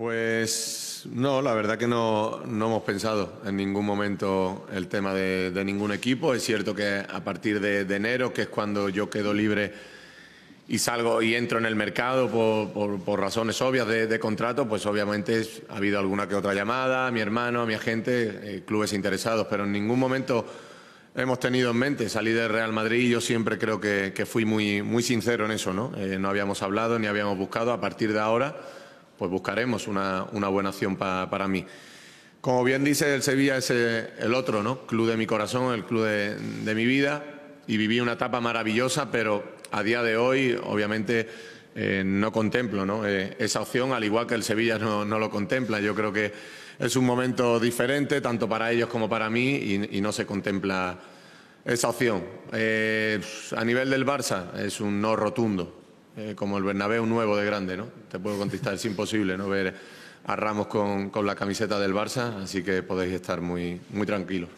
Pues no, la verdad que no, hemos pensado en ningún momento el tema de, ningún equipo. Es cierto que a partir de, enero, que es cuando yo quedo libre y salgo y entro en el mercado por, razones obvias de, contrato, pues obviamente ha habido alguna que otra llamada a mi hermano, a mi agente, eh, clubes interesados, pero en ningún momento hemos tenido en mente salir del Real Madrid y yo siempre creo que, fui muy, sincero en eso, ¿no? Eh, no habíamos hablado ni habíamos buscado a partir de ahora pues buscaremos una, buena opción para mí. Como bien dice, el Sevilla es el otro, ¿no? Club de mi corazón, el club de, mi vida. Y viví una etapa maravillosa, pero a día de hoy, obviamente, eh, no contemplo eh, esa opción, al igual que el Sevilla no, lo contempla. Yo creo que es un momento diferente, tanto para ellos como para mí, y, no se contempla esa opción. Eh, a nivel del Barça, es un no rotundo. Eh, como el Bernabéu nuevo de grande, ¿no? Te puedo contestar, es imposible no ver a Ramos con, con la camiseta del Barça, así que podéis estar muy, muy tranquilos.